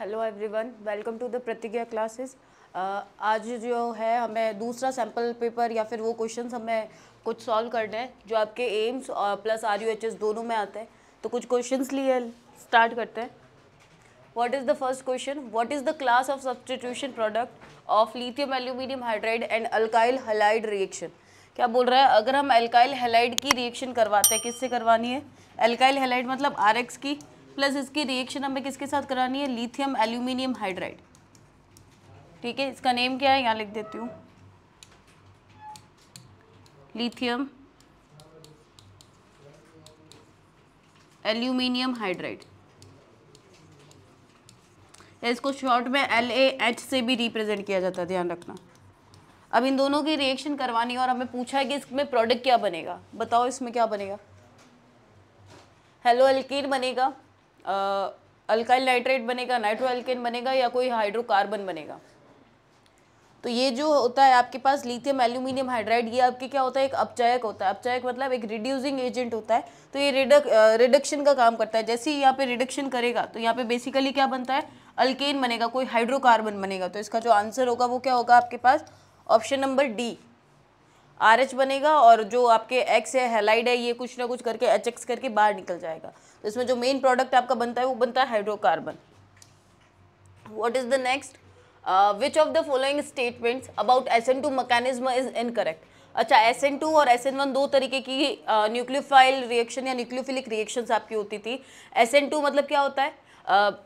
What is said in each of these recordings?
hello everyone welcome to the Pratigya classes आज जो है हमें दूसरा सैम्पल पेपर या फिर वो क्वेश्चंस हमें कुछ सॉल्व करने हैं जो आपके एम्स और plus R U H S दोनों में आते हैं तो कुछ क्वेश्चंस लिए स्टार्ट करते हैं what is the first question what is the class of substitution product of lithium aluminium hydride and alkyl halide reaction क्या बोल रहा है अगर हम अल्काइल हेलाइड की रिएक्शन करवाते हैं किससे करवानी है अल्काइल हेलाइड मतलब आर की प्लस इसकी रिएक्शन हमें किसके साथ करानी है लिथियम एल्यूमिनियम हाइड्राइड ठीक है इसका नेम क्या है यहाँ लिख देती हूँ लिथियम एल्यूमिनियम हाइड्राइड इसको शॉर्ट में एल ए एच से भी रिप्रेजेंट किया जाता है ध्यान रखना अब इन दोनों की रिएक्शन करवानी है और हमें पूछा है कि इसमें प्रोडक्ट क्या बनेगा बताओ इसमें क्या बनेगा हेलो अलकीर बनेगा अल्काइल नाइट्रेट बनेगा नाइट्रो एल्केन बनेगा या कोई हाइड्रोकार्बन बनेगा तो ये जो होता है आपके पास लिथियम एल्यूमिनियम हाइड्राइड ये आपके क्या होता है एक अपचायक होता है अपचायक मतलब एक रिड्यूसिंग एजेंट होता है तो ये रिडक रिडक्शन का काम करता है जैसे ही यहाँ पे रिडक्शन करेगा तो यहाँ पे बेसिकली क्या बनता है अल्केन बनेगा कोई हाइड्रोकार्बन बनेगा तो इसका जो आंसर होगा वो क्या होगा आपके पास option number D R H बनेगा और जो आपके एक्स है हेलाइड है ये कुछ ना कुछ करके एच एक्स करके बाहर निकल जाएगा तो इसमें जो मेन प्रोडक्ट आपका बनता है वो बनता है hydrocarbon what is the next which of the following statements about S N two mechanism is correct अच्छा एस एन टू और एस एन वन दो तरीके की न्यूक्लियोफाइल uh, रिएक्शन या न्यूक्लियोफिलिक रिएक्शंस आपकी होती थी एस एन टू मतलब क्या होता है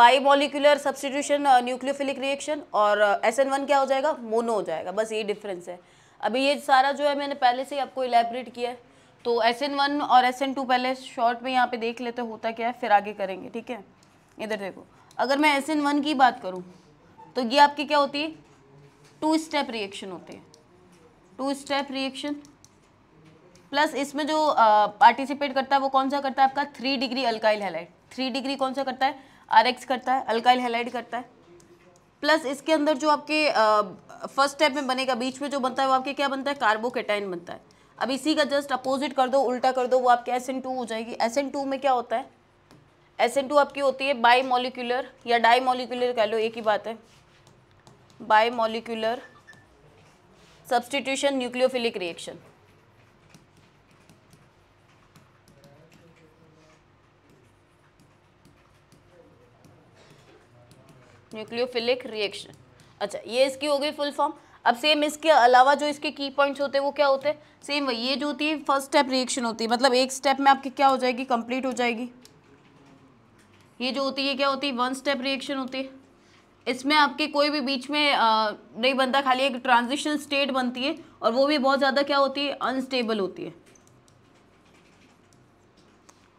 बाई सब्सटीट्यूशन न्यूक्लियोफिलिक रिएक्शन और एस एन वन क्या हो जाएगा मोनो हो जाएगा बस ये डिफरेंस है अभी ये सारा जो है मैंने पहले से ही आपको इलेबरेट किया है तो एस एन वन और एस एन टू पहले शॉर्ट में यहाँ पे देख लेते होता क्या है फिर आगे करेंगे ठीक है इधर देखो अगर मैं एस एन वन की बात करूँ तो ये आपकी क्या होती है टू स्टेप रिएक्शन होती है टू स्टेप रिएक्शन प्लस इसमें जो पार्टिसिपेट करता है वो कौन सा करता है आपका three degree alkyl halide three degree कौन सा करता है आर एक्स करता है अल्काइल हेलाइड करता है प्लस इसके अंदर जो आपके फर्स्ट स्टेप में बनेगा बीच में जो बनता है वो आपके क्या बनता है कार्बोकेटाइन बनता है अब इसी का जस्ट अपोजिट कर दो उल्टा कर दो वो आपके एस हो जाएगी एस में क्या होता है एस आपकी होती है बाई मोलिकुलर या डाई मोलिकुलर कह लो एक ही बात है bimolecular substitution nucleophilic reaction nucleophilic reaction अच्छा ये इसकी हो गई फुल फॉर्म अब सेम इसके अलावा जो इसके की पॉइंट्स होते हैं वो क्या होते हैं सेम वही ये जो होती है फर्स्ट स्टेप रिएक्शन होती है मतलब एक स्टेप में आपकी क्या हो जाएगी कंप्लीट हो जाएगी ये जो होती है क्या होती है वन स्टेप रिएक्शन होती है इसमें आपके कोई भी बीच में आ, नहीं बनता खाली एक ट्रांजिशन स्टेट बनती है और वो भी बहुत ज़्यादा क्या होती है अनस्टेबल होती है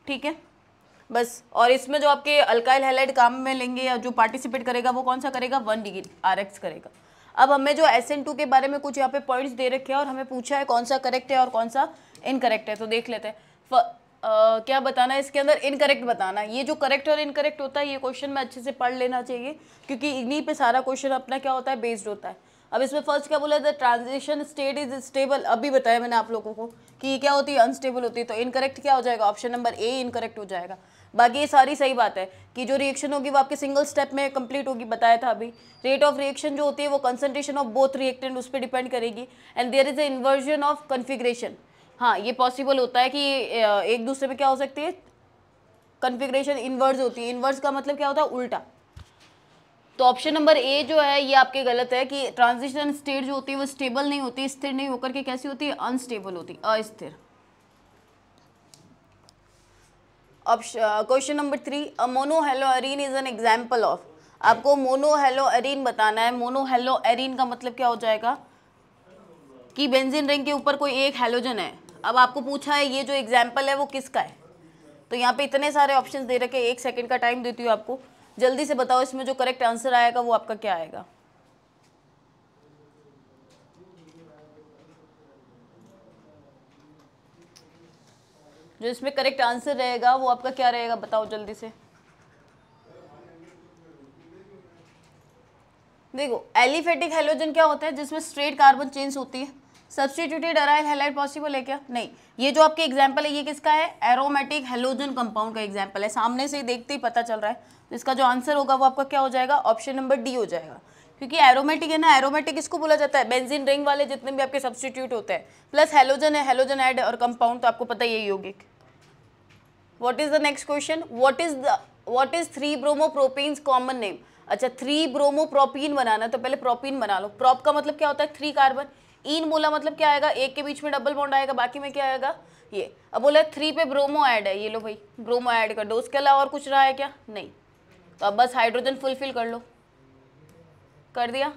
ठीक है बस और इसमें जो आपके अल्काइल हेलाइड काम में लेंगे या जो पार्टिसिपेट करेगा वो कौन सा करेगा वन डिग्री आर करेगा अब हमें जो एस एन टू के बारे में कुछ यहाँ पे पॉइंट्स दे रखे हैं और हमें पूछा है कौन सा करेक्ट है और कौन सा इनकरेक्ट है तो देख लेते हैं फ, आ, क्या बताना है इसके अंदर इनकरेक्ट बताना ये जो करेक्ट और इनकरेक्ट होता है ये क्वेश्चन में अच्छे से पढ़ लेना चाहिए क्योंकि इन्हीं पे सारा क्वेश्चन अपना क्या होता है बेस्ड होता है अब इसमें फर्स्ट क्या बोला था ट्रांजिशन स्टेट इज स्टेबल अभी बताया मैंने आप लोगों को कि क्या होती है अनस्टेबल होती है तो इनकरेक्ट क्या हो जाएगा ऑप्शन नंबर ए इनकरेक्ट हो जाएगा बाकी ये सारी सही बात है कि जो रिएक्शन होगी वो आपके सिंगल स्टेप में कंप्लीट होगी बताया था अभी रेट ऑफ रिएक्शन जो होती है वो कंसनट्रेशन ऑफ बोथ रिएक्टेंट उस पर डिपेंड करेगी and there is a inversion of configuration हाँ ये पॉसिबल होता है कि एक दूसरे पर क्या हो सकती है कन्फिग्रेशन इन्वर्स होती है इन्वर्स का मतलब क्या होता है उल्टा तो ऑप्शन नंबर ए जो है ये आपके गलत है कि ट्रांजिशन स्टेट जो होती है वो स्टेबल नहीं होती स्थिर नहीं होकर के कैसी होती है अनस्टेबल होती अस्थिर question number three a monohaloarene is an example of आपको मोनोहेलोरिन बताना है मोनोहेलोरिन का मतलब क्या हो जाएगा कि बेंजीन रिंग के ऊपर कोई एक हेलोजन है अब आपको पूछा है ये जो एग्जाम्पल है वो किसका है तो यहाँ पे इतने सारे ऑप्शंस दे रखे एक सेकंड का टाइम देती हूँ आपको जल्दी से बताओ इसमें जो करेक्ट आंसर आएगा वो आपका क्या आएगा जो इसमें करेक्ट आंसर रहेगा वो आपका क्या रहेगा बताओ जल्दी से देखो एलिफेटिक हेलोजन क्या होता है जिसमें स्ट्रेट कार्बन चेन्स होती है सब्सटीट्यूटेड अराइल हेलाइट पॉसिबल है क्या नहीं ये जो आपके एग्जाम्पल है ये किसका है एरोमेटिक हेलोजन कंपाउंड का एग्जाम्पल है सामने से देखते ही पता चल रहा है तो इसका जो आंसर होगा वो आपका क्या हो जाएगा ऑप्शन नंबर डी हो जाएगा क्योंकि एरोमेटिक है ना एरोमेटिक इसको बोला जाता है बेंजीन रिंग वाले जितने भी आपके सब्सटीट्यूट होते हैं प्लस हेलोजन है हेलोजन एड और कंपाउंड तो आपको पता यही होगी what is the next question what is the what is three propene common name अच्छा थ्री ब्रोमोप्रोपीन बनाना तो पहले प्रोपीन बना लो प्रॉप का मतलब क्या होता है थ्री कार्बन इन बोला मतलब क्या आएगा एक के बीच में डबल बॉन्ड आएगा बाकी में क्या आएगा ये अब बोला थ्री पे ब्रोमो ऐड है ये लो भाई ब्रोमो ऐड कर दो उसके अलावा और कुछ रहा है क्या नहीं तो अब बस हाइड्रोजन फुलफिल कर लो कर दिया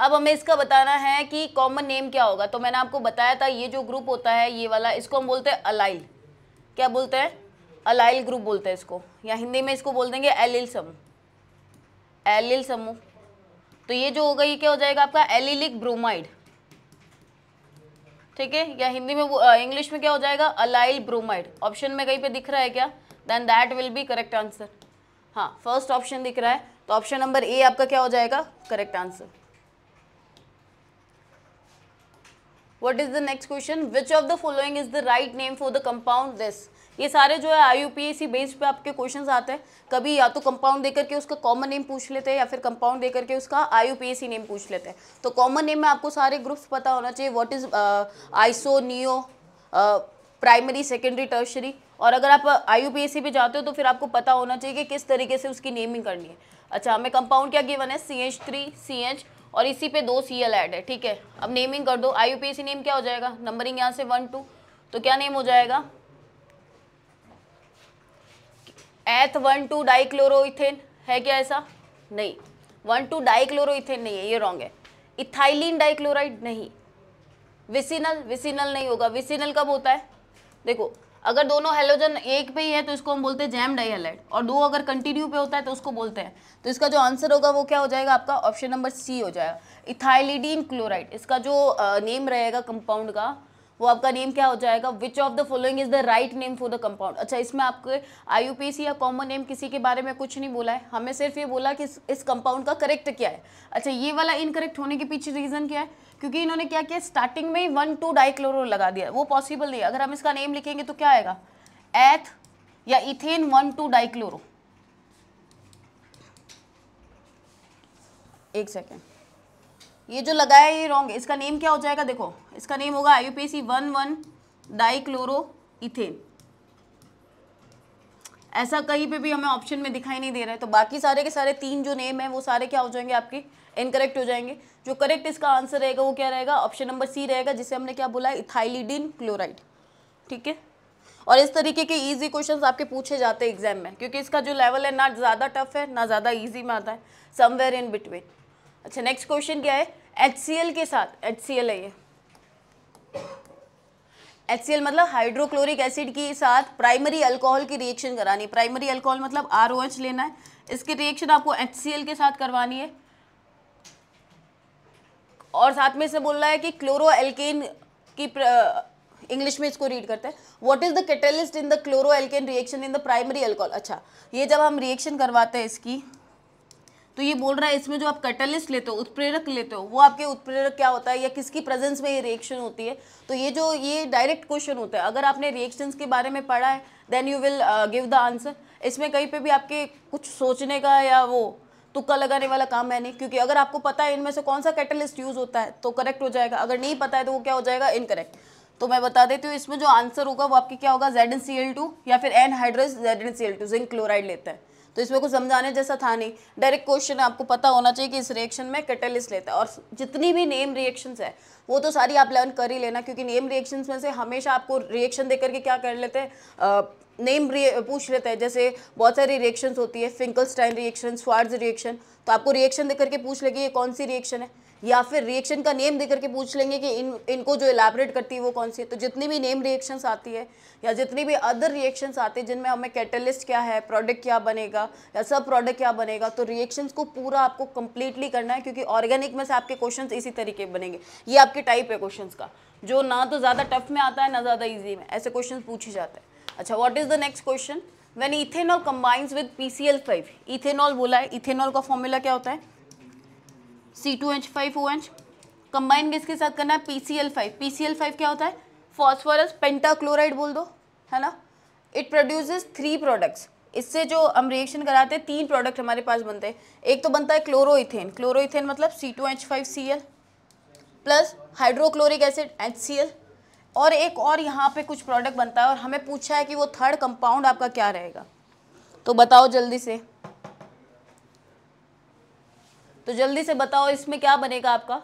अब हमें इसका बताना है कि कॉमन नेम क्या होगा तो मैंने आपको बताया था ये जो ग्रुप होता है ये वाला इसको हम बोलते हैं अलाइल क्या बोलते हैं अलाइल ग्रुप बोलते हैं इसको या हिंदी में इसको बोल देंगे एलिल समूह एलिल समूह तो ये जो होगा ये क्या हो जाएगा आपका एलिलिक ब्रोमाइड ठीक है या हिंदी में इंग्लिश में क्या हो जाएगा अलाइल ब्रोमाइड ऑप्शन में कहीं पे दिख रहा है क्या then that will be correct answer हाँ फर्स्ट ऑप्शन दिख रहा है तो ऑप्शन नंबर ए आपका क्या हो जाएगा correct answer what is the next question which of the following is the right name for the compound this ये सारे जो है I U P S C base पे आपके क्वेश्चन आते हैं कभी या तो कंपाउंड देकर के उसका कॉमन नेम पूछ लेते हैं या फिर कंपाउंड देकर के उसका I U P S C name पूछ लेते हैं तो कॉमन नेम में आपको सारे ग्रुप्स पता होना चाहिए what is iso neo primary secondary tertiary और अगर आप I U P S C पे जाते हो तो फिर आपको पता होना चाहिए कि किस तरीके से उसकी नेमिंग करनी है अच्छा हमें कंपाउंड क्या गिवन है C H three C H और इसी पे दो सी एल ऐड है ठीक है अब नेमिंग कर दो I U P C name क्या हो जाएगा नंबरिंग यहाँ से वन टू तो क्या नेम हो जाएगा एथ वन टू डाइक्लोरोइथेन है क्या ऐसा नहीं वन टू डाइक्लोरोइथेन नहीं है ये रॉन्ग है इथाइलिन डाइक्लोराइड नहीं विसिनल विसिनल नहीं होगा विसिनल कब होता है देखो अगर दोनों हेलोजन एक पे ही है तो इसको हम बोलते हैं जैम डाइहेलाइड और दो अगर कंटिन्यू पे होता है तो उसको बोलते हैं तो इसका जो आंसर होगा वो क्या हो जाएगा आपका ऑप्शन नंबर सी हो जाएगा इथाइलिडीन क्लोराइड इसका जो नेम रहेगा कंपाउंड का वो आपका नेम क्या हो जाएगा which of the following is the right name for the compound अच्छा इसमें आपके आई या कॉमन नेम किसी के बारे में कुछ नहीं बोला है हमें सिर्फ ये बोला कि इस कंपाउंड का करेक्ट क्या है अच्छा ये वाला इनकरेक्ट होने के पीछे रीज़न क्या है क्योंकि इन्होंने क्या किया स्टार्टिंग में ही वन टू डाइक्लोरो लगा दिया वो पॉसिबल नहीं है अगर हम इसका नेम लिखेंगे तो क्या आएगा एथ या इथेन वन टू डाइक्लोरो एक सेकेंड ये जो लगाया ये रॉन्ग इसका नेम क्या हो जाएगा देखो इसका नेम होगा I P C one one dichloro ethane ऐसा कहीं पे भी हमें ऑप्शन में दिखाई नहीं दे रहा है तो बाकी सारे के सारे तीन जो नेम है वो सारे क्या हो जाएंगे आपके इनकरेक्ट हो जाएंगे जो करेक्ट इसका आंसर रहेगा वो क्या रहेगा ऑप्शन नंबर सी रहेगा जिसे हमने क्या बोला है इथाइलिडीन क्लोराइड ठीक है और इस तरीके के इजी क्वेश्चंस आपके पूछे जाते हैं एग्जाम में क्योंकि इसका जो लेवल है ना ज़्यादा टफ है ना ज़्यादा ईजी में आता है समवेयर इन बिटवीन अच्छा नेक्स्ट क्वेश्चन क्या है एच के साथ एच है ये एच मतलब हाइड्रोक्लोरिक एसिड के साथ प्राइमरी अल्कोहल की रिएक्शन करानी है प्राइमरी अल्कोहल मतलब आर लेना है इसकी रिएक्शन आपको एच के साथ करवानी है और साथ में इसे बोल रहा है कि क्लोरो एल्केन की इंग्लिश में इसको रीड करते हैं what is the catalyst in the chloro alkane reaction in the primary alcohol अच्छा ये जब हम रिएक्शन करवाते हैं इसकी तो ये बोल रहा है इसमें जो आप कैटलिस्ट लेते हो उत्प्रेरक लेते हो वो आपके उत्प्रेरक क्या होता है या किसकी प्रेजेंस में ये रिएक्शन होती है तो ये जो ये डायरेक्ट क्वेश्चन होता है अगर आपने रिएक्शंस के बारे में पढ़ा है then you will give the answer इसमें कहीं पे भी आपके कुछ सोचने का या वो तुक्का लगाने वाला काम है नहीं क्योंकि अगर आपको पता है इनमें से कौन सा कैटलिस्ट यूज़ होता है तो करेक्ट हो जाएगा अगर नहीं पता है तो वो क्या हो जाएगा इनकरेक्ट तो मैं बता देती हूँ इसमें जो आंसर होगा वो आपके क्या होगा जेड या फिर anhydrous Z zinc chloride लेता है तो इसमें कुछ समझाने जैसा था नहीं डायरेक्ट क्वेश्चन आपको पता होना चाहिए कि इस रिएक्शन में कैटलिस्ट लेता है और जितनी भी नेम रिएक्शंस है वो तो सारी आप लर्न कर ही लेना क्योंकि नेम रिएक्शंस में से हमेशा आपको रिएक्शन दे करके क्या कर लेते हैं नेम पूछ लेते हैं जैसे बहुत सारी रिएक्शंस होती है फिंकलस्टाइन रिएक्शन स्वार्ज रिएक्शन तो आपको रिएक्शन दे करके पूछ लेगी ये कौन सी रिएक्शन है या फिर रिएक्शन का नेम देकर के पूछ लेंगे कि इन इनको जो इलेबरेट करती है वो कौन सी है तो जितनी भी नेम रिएक्शंस आती है या जितनी भी अदर रिएक्शंस आते हैं जिनमें हमें कैटलिस्ट क्या है प्रोडक्ट क्या बनेगा या सब प्रोडक्ट क्या बनेगा तो रिएक्शंस को पूरा आपको कंप्लीटली करना है क्योंकि ऑर्गेनिक में से आपके क्वेश्चन इसी तरीके बनेंगे ये आपके टाइप है क्वेश्चन का जो ना तो ज़्यादा टफ में आता है ना ज़्यादा ईजी में ऐसे क्वेश्चन पूछे जाते हैं अच्छा what is the next question when ethanol combines with P C L five ethanol बोला है इथेनॉल का फॉर्मूला क्या होता है C two H five O H combine किसके साथ करना है P C L five P C L five क्या होता है फॉस्फोरस पेंटाक्लोराइड बोल दो है ना इट प्रोड्यूसेस थ्री प्रोडक्ट्स इससे जो हम रिएक्शन कराते हैं तीन प्रोडक्ट हमारे पास बनते हैं एक तो बनता है क्लोरोइथेन क्लोरोइथेन मतलब C two H five C L plus hydrochloric acid H C L और एक और यहाँ पे कुछ प्रोडक्ट बनता है और हमें पूछा है कि वो थर्ड कंपाउंड आपका क्या रहेगा तो बताओ जल्दी से तो जल्दी से बताओ इसमें क्या बनेगा आपका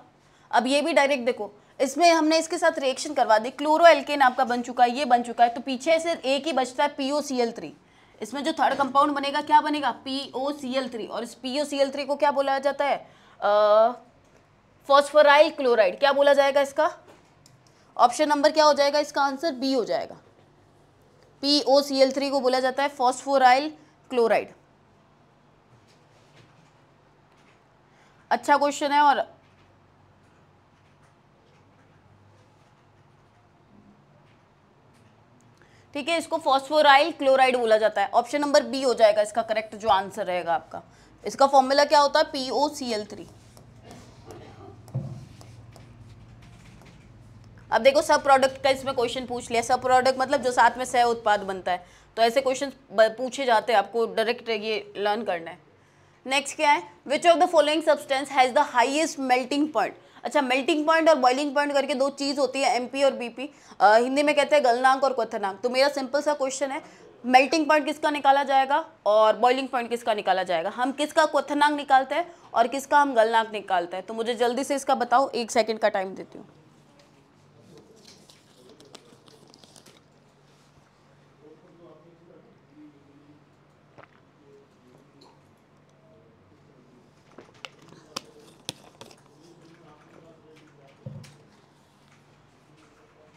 अब ये भी डायरेक्ट देखो इसमें हमने इसके साथ रिएक्शन करवा दी क्लोरो एल्केन आपका बन चुका है ये बन चुका है तो पीछे से एक ही बचता है P O C L three इसमें जो थर्ड कंपाउंड बनेगा क्या बनेगा P O C L three और इस P O C L three को क्या बोला जाता है फॉस्फोराइल क्लोराइड क्या बोला जाएगा इसका ऑप्शन नंबर क्या हो जाएगा इसका आंसर बी हो जाएगा P O C L three को बोला जाता है फॉस्फोराइल क्लोराइड अच्छा क्वेश्चन है और ठीक है इसको फॉस्फोराइल क्लोराइड बोला जाता है ऑप्शन नंबर बी हो जाएगा इसका करेक्ट जो आंसर रहेगा आपका इसका फॉर्मूला क्या होता है पीओ सी एल थ्री अब देखो सब प्रोडक्ट का इसमें क्वेश्चन पूछ लिया सब प्रोडक्ट मतलब जो साथ में सह उत्पाद बनता है तो ऐसे क्वेश्चन पूछे जाते हैं आपको डायरेक्ट ये लर्न करना है नेक्स्ट क्या है which of the following substance has the highest melting point अच्छा मेल्टिंग पॉइंट और बॉइलिंग पॉइंट करके दो चीज़ होती है एमपी और बीपी आ, हिंदी में कहते हैं गलनांक और क्वथनांक तो मेरा सिंपल सा क्वेश्चन है मेल्टिंग पॉइंट किसका निकाला जाएगा और बॉइलिंग पॉइंट किसका निकाला जाएगा हम किसका क्वथनांक निकालते हैं और किसका हम गलनांक निकालते हैं तो मुझे जल्दी से इसका बताओ एक सेकेंड का टाइम देती हूँ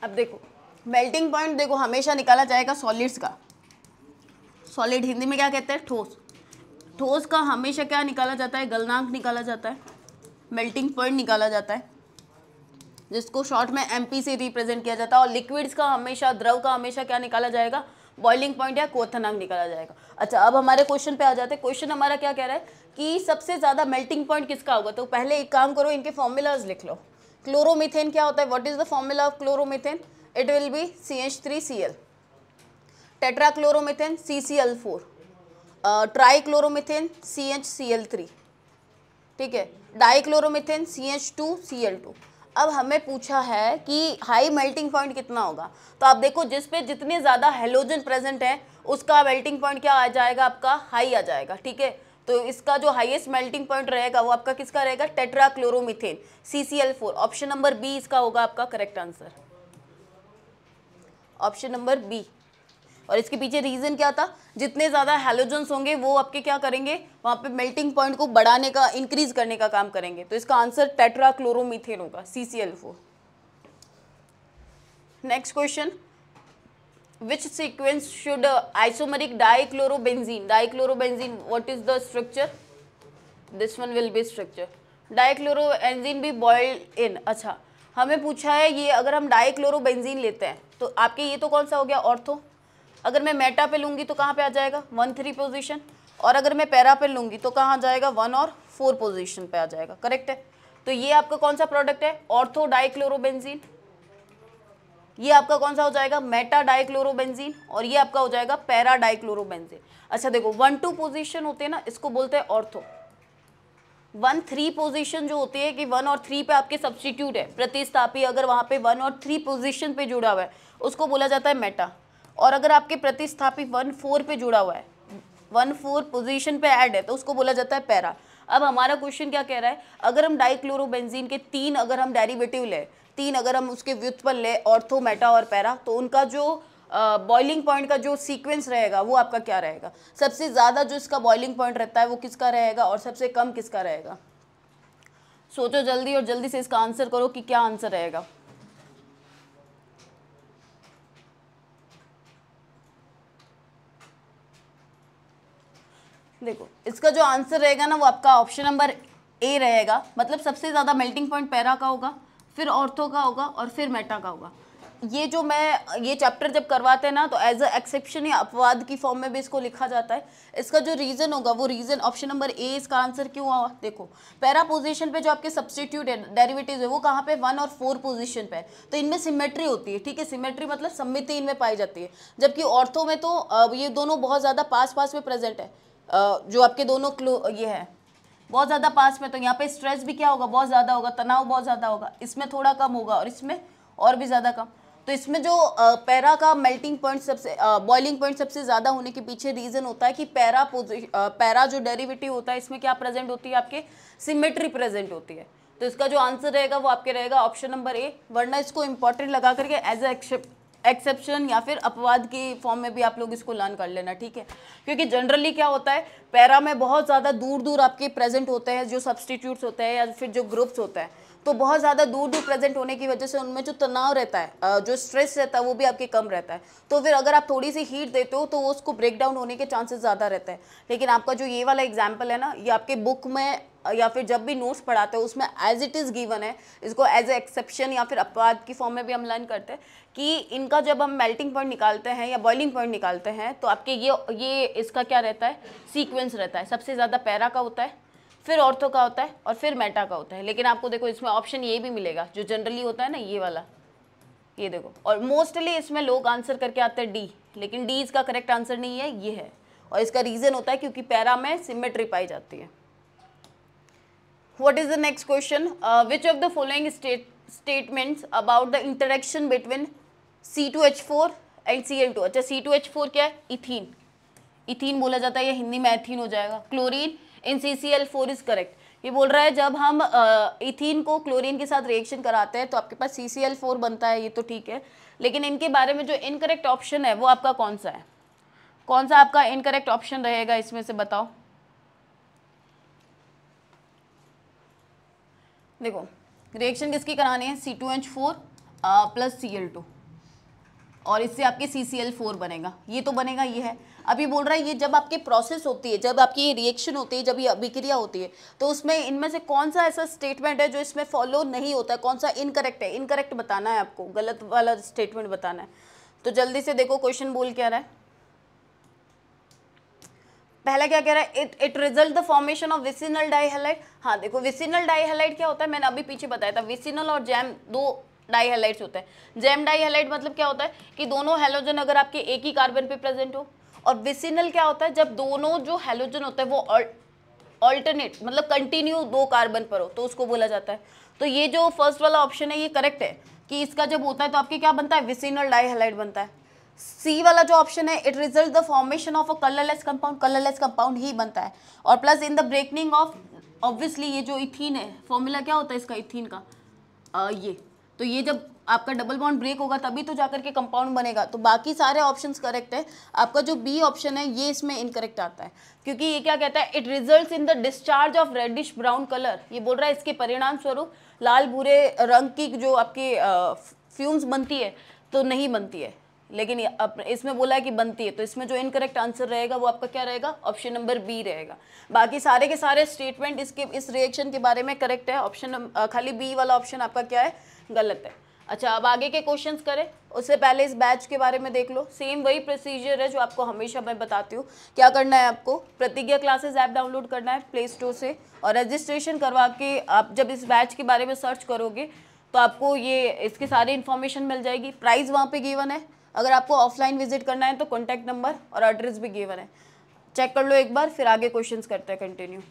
अब देखो मेल्टिंग पॉइंट देखो हमेशा निकाला जाएगा सॉलिड्स का सॉलिड हिंदी में क्या कहते हैं ठोस ठोस का हमेशा क्या निकाला जाता है गलनांक निकाला जाता है मेल्टिंग पॉइंट निकाला जाता है जिसको शॉर्ट में एम से रिप्रेजेंट किया जाता है और लिक्विड्स का हमेशा द्रव का हमेशा क्या निकाला जाएगा बॉइलिंग पॉइंट या कोथनांक निकाला जाएगा अच्छा अब हमारे क्वेश्चन पे आ जाते हैं क्वेश्चन हमारा क्या कह रहा है कि सबसे ज़्यादा मेल्टिंग पॉइंट किसका होगा तो पहले एक काम करो इनके फॉर्मूलाज लिख लो क्लोरोमिथेन क्या होता है what is the formula of chloromethane it will be C H three C L tetrachloromethane C C L four trichloromethane C H C L three ठीक है dichloromethane C H two C L two अब हमें पूछा है कि high melting point कितना होगा तो आप देखो जिस पे जितने ज़्यादा हेलोजन प्रेजेंट है उसका मेल्टिंग पॉइंट क्या आ जाएगा आपका हाई आ जाएगा ठीक है तो इसका जो हाईएस्ट मेल्टिंग पॉइंट रहेगा वो आपका किसका रहेगा tetra chloromethane four option number B इसका होगा आपका correct answer option number B और इसके पीछे रीज़न क्या था जितने ज़्यादा हेलोजन्स होंगे वो आपके क्या करेंगे वहां पे मेल्टिंग पॉइंट को बढ़ाने का इंक्रीज करने का काम करेंगे तो इसका आंसर टेट्रा होगा CCL four next question which sequence should uh, isomeric dichlorobenzene dichlorobenzene what is the structure this one will be structure dichlorobenzene भी बॉइल्ड इन अच्छा हमें पूछा है ये अगर हम डाइक्लोरोबेंजीन लेते हैं तो आपके ये तो कौन सा हो गया ऑर्थो अगर मैं मेटा पे लूँगी तो कहाँ पे आ जाएगा वन थ्री पोजीशन और अगर मैं पैरा पे लूँगी तो कहाँ आ जाएगा वन और फोर पोजीशन पे आ जाएगा करेक्ट है तो ये आपका कौन सा प्रोडक्ट है ऑर्थो डाइक्लोरोबेंजीन ये आपका कौन सा हो जाएगा मेटा डाइक्लोरोबेंजीन और ये आपका हो जाएगा पैरा डाइक्लोरोबेंजीन अच्छा देखो वन टू पोजीशन होते हैं ना इसको बोलते हैं ऑर्थो वन थ्री पोजीशन जो होती है कि वन और थ्री पे आपके सब्सटीट्यूट है प्रतिस्थापी अगर वहाँ पे वन और थ्री पोजीशन पे जुड़ा हुआ है उसको बोला जाता है मेटा और अगर आपके प्रतिस्थापी वन फोर पे जुड़ा हुआ है वन फोर पोजिशन पे ऐड है तो उसको बोला जाता है पैरा अब हमारा क्वेश्चन क्या कह रहा है अगर हम डाइक्लोरोबेंजीन के तीन अगर हम डेरिवेटिव लें तीन अगर हम उसके व्युत्पन्न ले ऑर्थो मेटा और पैरा तो उनका जो बॉइलिंग uh, पॉइंट का जो सीक्वेंस रहेगा वो आपका क्या रहेगा सबसे ज़्यादा जो इसका बॉइलिंग पॉइंट रहता है वो किसका रहेगा और सबसे कम किसका रहेगा सोचो जल्दी और जल्दी से इसका आंसर करो कि क्या आंसर रहेगा देखो इसका जो आंसर रहेगा ना वो आपका ऑप्शन नंबर ए रहेगा मतलब सबसे ज़्यादा मेल्टिंग पॉइंट पैरा का होगा फिर ऑर्थो का होगा और फिर मेटा का होगा ये जो मैं ये चैप्टर जब करवाते हैं ना तो एज अ एक्सेप्शन या अपवाद की फॉर्म में भी इसको लिखा जाता है इसका जो रीज़न होगा वो रीज़न ऑप्शन नंबर ए इसका आंसर क्यों हुआ देखो पैरा पोजीशन पे जो आपके सब्सटीट्यूट है है वो कहाँ पे वन और फोर पोजीशन पे है तो इनमें सिमेट्री होती है ठीक है सिमेट्री मतलब सम्मिति इनमें पाई जाती है जबकि ऑर्थो में तो ये दोनों बहुत ज़्यादा पास पास में प्रेजेंट है जो आपके दोनों ये है बहुत ज़्यादा पास में तो यहाँ पे स्ट्रेस भी क्या होगा बहुत ज़्यादा होगा तनाव बहुत ज़्यादा होगा इसमें थोड़ा कम होगा और इसमें और भी ज़्यादा कम तो इसमें जो पैरा का मेल्टिंग पॉइंट सबसे बॉइलिंग पॉइंट सबसे ज़्यादा होने के पीछे रीज़न होता है कि पैरा पैरा जो डेरिविटी होता है इसमें क्या प्रेजेंट होती है आपके सिमेट्री प्रेजेंट होती है तो इसका जो आंसर रहेगा वो आपके रहेगा ऑप्शन नंबर ए वरना इसको इंपॉर्टेंट लगा करके एज ए एक्सेप्शन या फिर अपवाद की फॉर्म में भी आप लोग इसको लर्न कर लेना ठीक है क्योंकि जनरली क्या होता है पैरा में बहुत ज़्यादा दूर दूर आपके प्रेजेंट होते हैं जो सब्सटीट्यूट्स होते हैं या फिर जो ग्रुप्स होते हैं तो बहुत ज़्यादा दूर दूर प्रेजेंट होने की वजह से उनमें जो तनाव रहता है जो स्ट्रेस रहता है वो भी आपके कम रहता है तो फिर अगर आप थोड़ी सी हीट देते हो तो वो उसको ब्रेक डाउन होने के चांसेस ज़्यादा रहते हैं लेकिन आपका जो ये वाला एग्जाम्पल है ना ये आपके बुक में या फिर जब भी नोट्स पढ़ाते हो उसमें एज इट इज़ गिवन है इसको एज ए एक्सेप्शन या फिर अपवाद की फॉर्म में भी हम लर्न करते हैं कि इनका जब हम मेल्टिंग पॉइंट निकालते हैं या बॉइलिंग पॉइंट निकालते हैं तो आपके ये ये इसका क्या रहता है सीक्वेंस रहता है सबसे ज़्यादा पैरा का होता है फिर ऑर्थो का होता है और फिर मेटा का होता है लेकिन आपको देखो इसमें ऑप्शन ये भी मिलेगा जो जनरली होता है ना ये वाला ये देखो और मोस्टली इसमें लोग आंसर करके आते हैं डी लेकिन डी इसका करेक्ट आंसर नहीं है ये है और इसका रीज़न होता है क्योंकि पैरा में सिमेट्री पाई जाती है is the next question which of the following statement about the interaction between C two H four and C L two अच्छा सी टू एच फोर क्या है इथीन इथीन बोला जाता है या हिंदी में एथीन हो जाएगा chlorine in C C L four is correct ये बोल रहा है जब हम इथिन को क्लोरीन के साथ रिएक्शन कराते हैं तो आपके पास सी सी एल फोर बनता है ये तो ठीक है लेकिन इनके बारे में जो इनकरेक्ट ऑप्शन है वो आपका कौन सा है कौन सा आपका इनकरेक्ट ऑप्शन रहेगा इसमें से बताओ देखो रिएक्शन किसकी करानी है C two H four plus C L two और इससे आपके सी सी एल फोर बनेगा ये तो बनेगा ये है अभी बोल रहा है ये जब आपकी प्रोसेस होती है जब आपकी रिएक्शन होती है जब ये अभिक्रिया होती है तो उसमें इनमें से कौन सा ऐसा स्टेटमेंट है जो इसमें फॉलो नहीं होता है कौन सा इनकरेक्ट है इनकरेक्ट बताना है आपको गलत वाला स्टेटमेंट बताना है तो जल्दी से देखो क्वेश्चन बोल क्या रहा है पहला क्या कह रहा है it it result the formation of vicinal dihalide हाँ देखो विसिनल डाईहेलाइट क्या होता है मैंने अभी पीछे बताया था विसिनल और जैम दो डाईहेलाइट्स होते हैं जैम डाईहेलाइट मतलब क्या होता है कि दोनों हेलोजन अगर आपके एक ही कार्बन पे प्रेजेंट हो और विसिनल क्या होता है जब दोनों जो हेलोजन होते हैं वो ऑल्टरनेट मतलब कंटिन्यू दो कार्बन पर हो तो उसको बोला जाता है तो ये जो फर्स्ट वाला ऑप्शन है ये करेक्ट है कि इसका जब होता है तो आपके क्या बनता है विसिनल डाईहेलाइट बनता है सी वाला जो ऑप्शन है it result the formation of a colourless compound colourless compound ही बनता है और plus in the breaking of obviously ये जो इथिन है फॉर्मूला क्या होता है इसका इथिन का आ, ये तो ये जब आपका डबल बॉन्ड ब्रेक होगा तभी तो जाकर के कंपाउंड बनेगा तो बाकी सारे ऑप्शन करेक्ट है आपका जो बी ऑप्शन है ये इसमें इनकरेक्ट आता है क्योंकि ये क्या कहता है it result in the discharge of reddish brown colour ये बोल रहा है इसके परिणाम स्वरूप लाल भूरे रंग की जो आपकी फ्यूम्स बनती है तो नहीं बनती है लेकिन इसमें बोला है कि बनती है तो इसमें जो इनकरेक्ट आंसर रहेगा वो आपका क्या रहेगा ऑप्शन नंबर बी रहेगा बाकी सारे के सारे स्टेटमेंट इसके इस रिएक्शन के बारे में करेक्ट है ऑप्शन खाली बी वाला ऑप्शन आपका क्या है गलत है अच्छा अब आगे के क्वेश्चंस करें उससे पहले इस बैच के बारे में देख लो सेम वही प्रोसीजर है जो आपको हमेशा मैं बताती हूँ क्या करना है आपको प्रतिज्ञा क्लासेस ऐप डाउनलोड करना है प्ले स्टोर से और रजिस्ट्रेशन करवा के आप जब इस बैच के बारे में सर्च करोगे तो आपको ये इसके सारी इन्फॉर्मेशन मिल जाएगी प्राइस वहाँ पर गिवन है अगर आपको ऑफलाइन विजिट करना है तो कॉन्टैक्ट नंबर और एड्रेस भी गिवन है चेक कर लो एक बार फिर आगे क्वेश्चन करते हैं कंटिन्यू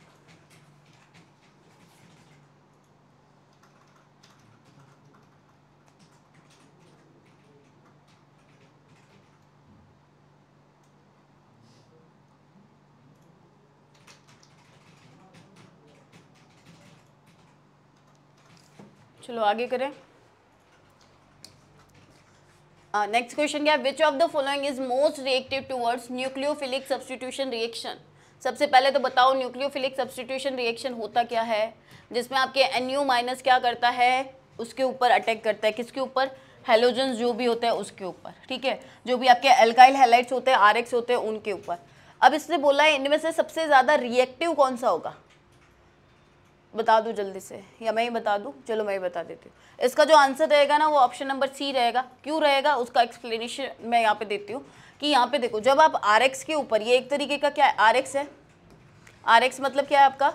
चलो आगे करें नेक्स्ट uh, क्वेश्चन क्या है which of the following is most reactive towards nucleophilic substitution reaction सबसे पहले तो बताओ न्यूक्लियोफिलिक सब्सटीट्यूशन रिएक्शन होता क्या है जिसमें आपके एन यू माइनस क्या करता है उसके ऊपर अटैक करता है किसके ऊपर हेलोजन जो भी होते हैं उसके ऊपर ठीक है जो भी आपके एल्काइल हेलाइट्स होते हैं आर होते हैं उनके ऊपर अब इसने बोला है इनमें से सबसे ज़्यादा रिएक्टिव कौन सा होगा बता दूँ जल्दी से या मैं ही बता दूँ चलो मैं ही बता देती हूँ इसका जो आंसर रहेगा ना वो ऑप्शन नंबर सी रहेगा क्यों रहेगा उसका एक्सप्लेनेशन मैं यहाँ पे देती हूँ कि यहाँ पे देखो जब आप आर के ऊपर ये एक तरीके का क्या है आर है आर मतलब क्या है आपका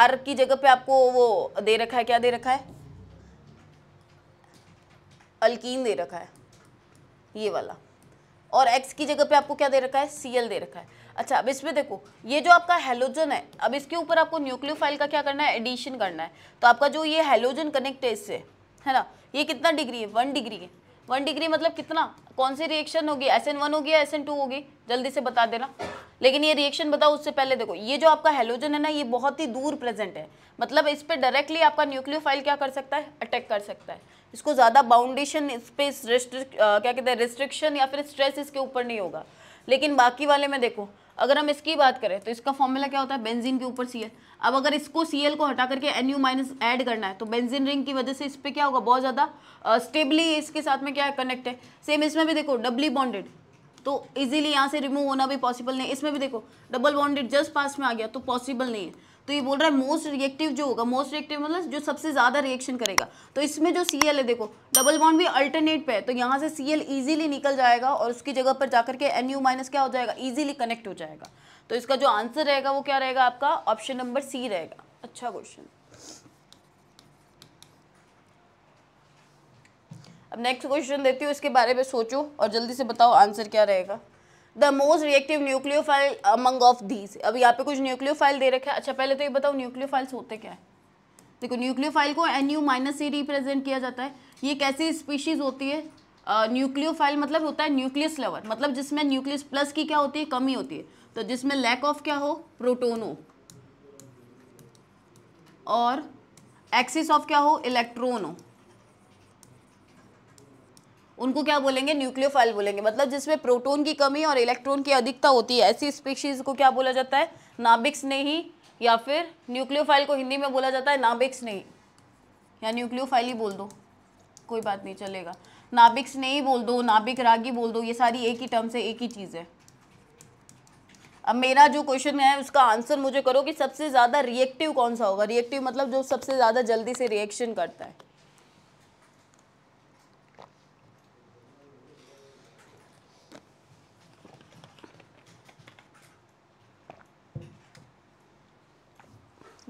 आर की जगह पे आपको वो दे रखा है क्या दे रखा है अल्कीन दे रखा है ये वाला और एक्स की जगह पे आपको क्या दे रखा है सी दे रखा है अच्छा अब इसमें देखो ये जो आपका हेलोजन है अब इसके ऊपर आपको न्यूक्लियोफाइल का क्या करना है एडिशन करना है तो आपका जो ये हेलोजन कनेक्ट है इससे है ना ये कितना डिग्री है वन डिग्री है वन डिग्री मतलब कितना कौन सी रिएक्शन होगी एस एन वन होगी या एस एन टू होगी जल्दी से बता देना लेकिन ये रिएक्शन बताओ उससे पहले देखो ये जो आपका हेलोजन है ना ये बहुत ही दूर प्रेजेंट है मतलब इस पर डायरेक्टली आपका न्यूक्लियोफाइल क्या कर सकता है अटैक कर सकता है इसको ज़्यादा बाउंडेशन इस पर क्या कहते हैं रिस्ट्रिक्शन या फिर स्ट्रेस इसके ऊपर नहीं होगा लेकिन बाकी वाले में देखो अगर हम इसकी बात करें तो इसका फॉर्मूला क्या होता है बेंजीन के ऊपर सीएल अब अगर इसको सीएल को हटा करके एन यू माइनस एड करना है तो बेंजीन रिंग की वजह से इस पर क्या होगा बहुत ज़्यादा स्टेबली इसके साथ में क्या कनेक्ट है सेम इसमें भी देखो डबली बॉन्डेड तो इजीली यहाँ से रिमूव होना भी पॉसिबल नहीं इसमें भी देखो डबल बॉन्डेड जस्ट पास में आ गया तो पॉसिबल नहीं है तो ये बोल रहा है मोस्ट रिएक्टिव जो होगा मोस्ट रिएक्टिव मतलब जो सबसे ज़्यादा रिएक्शन करेगा तो इसमें जो सी है देखो डबल बॉन्ड भी अल्टरनेट पे है तो यहाँ से सी एल ईजिली निकल जाएगा और उसकी जगह पर जाकर के एन यू माइनस क्या हो जाएगा ईजिली कनेक्ट हो जाएगा तो इसका जो आंसर रहेगा वो क्या रहेगा आपका ऑप्शन नंबर सी रहेगा अच्छा क्वेश्चन अब नेक्स्ट क्वेश्चन देती हूँ इसके बारे में सोचो और जल्दी से बताओ आंसर क्या रहेगा the most reactive nucleophile among of these अब यहाँ पे कुछ न्यूक्लियोफाइल दे रखे अच्छा पहले तो ये बताओ न्यूक्लियोफाइल्स होते क्या है देखो न्यूक्लियोफाइल को N U minus C represent किया जाता है ये कैसी स्पीशीज़ होती है न्यूक्लियोफाइल uh, मतलब होता है न्यूक्लियस लेवर मतलब जिसमें न्यूक्लियस प्लस की क्या होती है कमी होती है तो जिसमें लैक ऑफ क्या हो प्रोटोन हो और एक्सिस ऑफ क्या हो इलेक्ट्रॉन हो उनको क्या बोलेंगे न्यूक्लियोफाइल बोलेंगे मतलब जिसमें प्रोटोन की कमी और इलेक्ट्रॉन की अधिकता होती है ऐसी स्पीशीज को क्या बोला जाता है नाबिक्स नहीं या फिर न्यूक्लियोफाइल को हिंदी में बोला जाता है नाबिक्स नहीं या न्यूक्लियोफाइल ही बोल दो कोई बात नहीं चलेगा नाबिक्स नहीं बोल दो नाबिक रागी बोल दो ये सारी एक ही टर्म से एक ही चीज़ है अब मेरा जो क्वेश्चन है उसका आंसर मुझे करो कि सबसे ज़्यादा रिएक्टिव कौन सा होगा रिएक्टिव मतलब जो सबसे ज़्यादा जल्दी से रिएक्शन करता है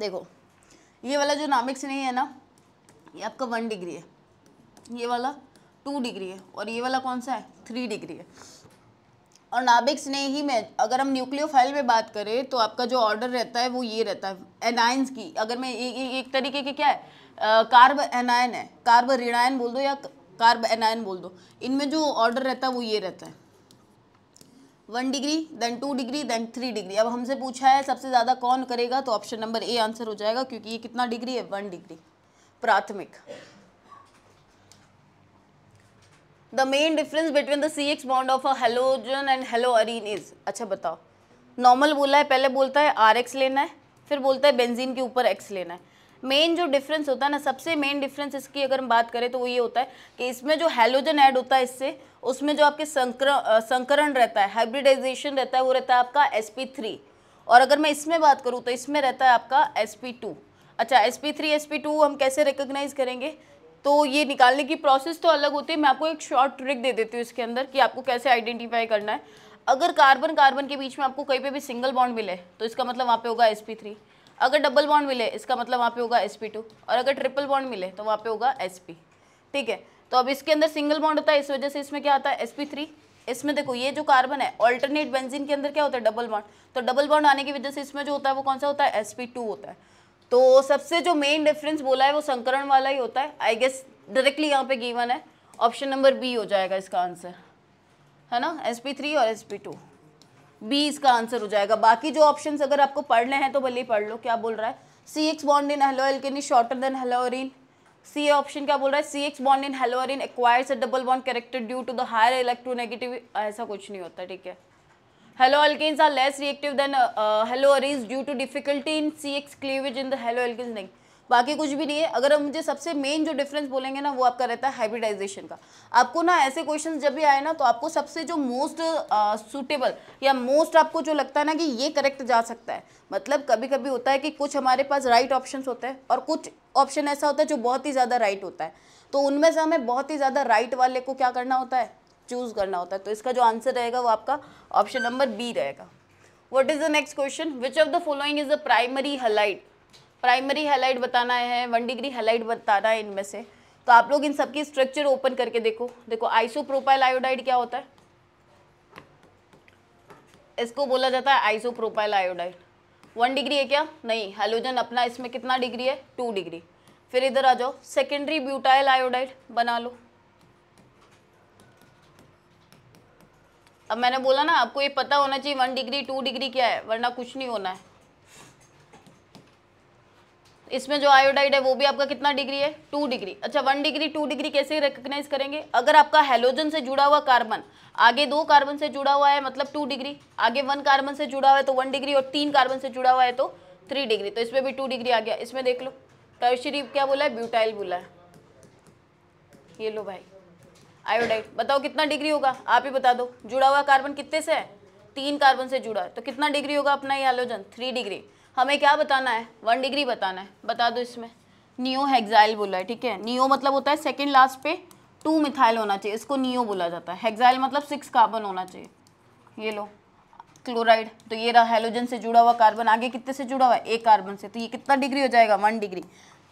देखो ये वाला जो नामिक्स नहीं है ना ये आपका वन डिग्री है ये वाला टू डिग्री है और ये वाला कौन सा है थ्री डिग्री है और नाबिक्स ने ही में अगर हम न्यूक्लियो फाइल में बात करें तो आपका जो ऑर्डर रहता है वो ये रहता है एनाइंस की अगर मैं ए, ए, एक तरीके के क्या है कार्ब एनायन है कार्ब ऋणायन बोल दो या कार्ब एनायन बोल दो इनमें जो ऑर्डर रहता है वो ये रहता है one degree then two degree then three degree अब हमसे पूछा है सबसे ज़्यादा कौन करेगा तो ऑप्शन नंबर ए आंसर हो जाएगा क्योंकि ये कितना डिग्री है वन डिग्री प्राथमिक the main difference between the C X bond of a halogen and haloarene is अच्छा बताओ नॉर्मल बोला है पहले बोलता है आर एक्स लेना है फिर बोलता है बेंजीन के ऊपर एक्स लेना है मेन जो डिफरेंस होता है ना सबसे मेन डिफरेंस इसकी अगर हम बात करें तो वो ये होता है कि इसमें जो हेलोजन ऐड होता है इससे उसमें जो आपके संकर संकरण रहता है हाइब्रिडाइजेशन रहता है वो रहता है आपका एस पी थ्री और अगर मैं इसमें बात करूँ तो इसमें रहता है आपका एस पी टू अच्छा S P three S P two हम कैसे रिकोगनाइज करेंगे तो ये निकालने की प्रोसेस तो अलग होती है मैं आपको एक शॉर्ट ट्रिक दे देती हूँ इसके अंदर कि आपको कैसे आइडेंटिफाई करना है अगर कार्बन कार्बन के बीच में आपको कहीं पे भी सिंगल बॉन्ड मिले तो इसका मतलब वहाँ पे होगा एस पी थ्री अगर डबल बॉन्ड मिले इसका मतलब वहाँ पे होगा एस और अगर ट्रिपल बॉन्ड मिले तो वहाँ पे होगा एस ठीक है तो अब इसके अंदर सिंगल बॉन्ड होता है इस वजह से इसमें क्या आता है एस इसमें देखो ये जो कार्बन है ऑल्टरनेट बेंजीन के अंदर क्या होता है डबल बॉन्ड तो डबल बॉन्ड आने की वजह से इसमें जो होता है वो कौन सा होता है एस होता है तो सबसे जो मेन डिफरेंस बोला है वो संकरण वाला ही होता है आई गेस डायरेक्टली यहाँ पे गिवन है ऑप्शन नंबर बी हो जाएगा इसका आंसर है ना एस और एस बी इसका आंसर हो जाएगा बाकी जो ऑप्शंस अगर आपको पढ़ने हैं तो भले ही पढ़ लो क्या बोल रहा है C X bond in haloalkane is shorter than haloarene C option क्या बोल रहा है C X bond in haloarene acquires a double bond character due to the higher electronegative ऐसा कुछ नहीं होता ठीक है halo alkanes are less reactive than halo uh, due to difficulty in C X cleavage in the halo hello नहीं बाकी कुछ भी नहीं है अगर हम मुझे सबसे मेन जो डिफरेंस बोलेंगे ना वो आपका रहता है हाइब्रिडाइजेशन का आपको ना ऐसे क्वेश्चन जब भी आए ना तो आपको सबसे जो मोस्ट सूटेबल या मोस्ट आपको जो लगता है ना कि ये करेक्ट जा सकता है मतलब कभी कभी होता है कि कुछ हमारे पास राइट right ऑप्शन होते हैं और कुछ ऑप्शन ऐसा होता है जो बहुत ही ज़्यादा राइट right होता है तो उनमें से हमें बहुत ही ज़्यादा राइट right वाले को क्या करना होता है चूज़ करना होता है तो इसका जो आंसर रहेगा वो आपका ऑप्शन नंबर बी रहेगा what is the next question which of the following is the primary halide primary halide बताना है वन डिग्री हेलाइट बताना है इनमें से तो आप लोग इन सबकी स्ट्रक्चर ओपन करके देखो देखो आइसोप्रोपाइल आयोडाइड क्या होता है इसको बोला जाता है आइसोप्रोपाइल आयोडाइड वन डिग्री है क्या नहीं हेलोजन अपना इसमें कितना डिग्री है टू डिग्री फिर इधर आ जाओ सेकेंडरी ब्यूटाइल आयोडाइड बना लो अब मैंने बोला ना आपको ये पता होना चाहिए वन डिग्री टू डिग्री क्या है वरना कुछ नहीं होना है इसमें जो आयोडाइड है वो भी आपका कितना डिग्री है टू डिग्री अच्छा वन डिग्री टू डिग्री कैसे रिकग्नाइज करेंगे अगर आपका हेलोजन से जुड़ा हुआ कार्बन आगे दो कार्बन से जुड़ा हुआ है मतलब टू डिग्री आगे वन कार्बन से जुड़ा हुआ है तो वन डिग्री और तीन कार्बन से जुड़ा हुआ है तो थ्री डिग्री तो इसमें भी टू डिग्री आ गया इसमें देख लो टर्शरी तो क्या बोला है ब्यूटाइल बोला है ये लो भाई आयोडाइड बताओ कितना डिग्री होगा आप ही बता दो जुड़ा हुआ कार्बन कितने से है तीन कार्बन से जुड़ा है तो कितना डिग्री होगा अपना ये हेलोजन थ्री डिग्री हमें क्या बताना है वन डिग्री बताना है बता दो इसमें नियो हेग्जाइल बोला है ठीक है नियो मतलब होता है सेकेंड लास्ट पे टू मिथाइल होना चाहिए इसको नियो बोला जाता है हेग्जाइल मतलब सिक्स कार्बन होना चाहिए ये लो क्लोराइड तो ये रहा हेलोजन से जुड़ा हुआ कार्बन आगे कितने से जुड़ा हुआ है एक कार्बन से तो ये कितना डिग्री हो जाएगा one degree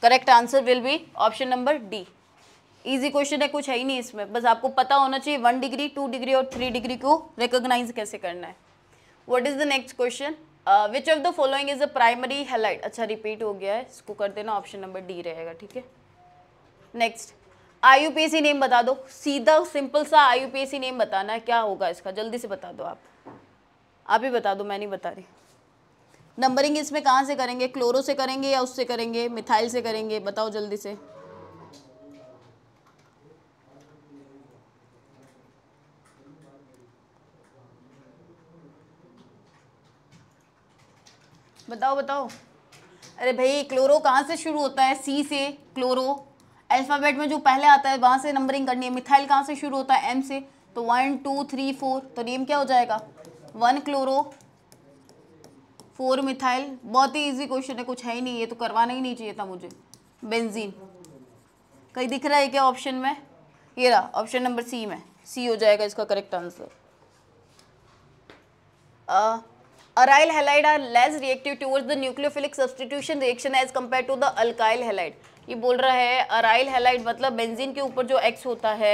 correct answer will be option number D easy question है कुछ है ही नहीं इसमें बस आपको पता होना चाहिए वन डिग्री टू डिग्री और थ्री डिग्री को रिकोगनाइज कैसे करना है what is the next question which of the following is a primary halide अच्छा रिपीट हो गया है इसको कर देना ऑप्शन नंबर डी रहेगा ठीक है नेक्स्ट सी नेम बता दो सीधा सिंपल सा आईयूपीएसी नेम बताना है क्या होगा इसका जल्दी से बता दो आप आप ही बता दो मैं नहीं बता रही नंबरिंग इसमें कहाँ से करेंगे क्लोरो से करेंगे या उससे करेंगे मिथाइल से करेंगे बताओ जल्दी से बताओ बताओ अरे भाई क्लोरो कहाँ से शुरू होता है सी से क्लोरो अल्फ़ाबेट में जो पहले आता है वहाँ से नंबरिंग करनी है मिथाइल कहाँ से शुरू होता है एम से तो वन टू थ्री फोर तो नेम क्या हो जाएगा वन क्लोरो फोर मिथाइल बहुत ही इजी क्वेश्चन है कुछ है ही नहीं ये तो करवाना ही नहीं चाहिए था मुझे बेंजीन कहीं दिख रहा है क्या ऑप्शन में ये रहा ऑप्शन नंबर सी में सी हो जाएगा इसका correct answer aryl halide are less reactive towards the nucleophilic substitution reaction as compared to the alkyl halide ये बोल रहा है अराइल हेलाइड मतलब बेंजीन के ऊपर जो एक्स होता है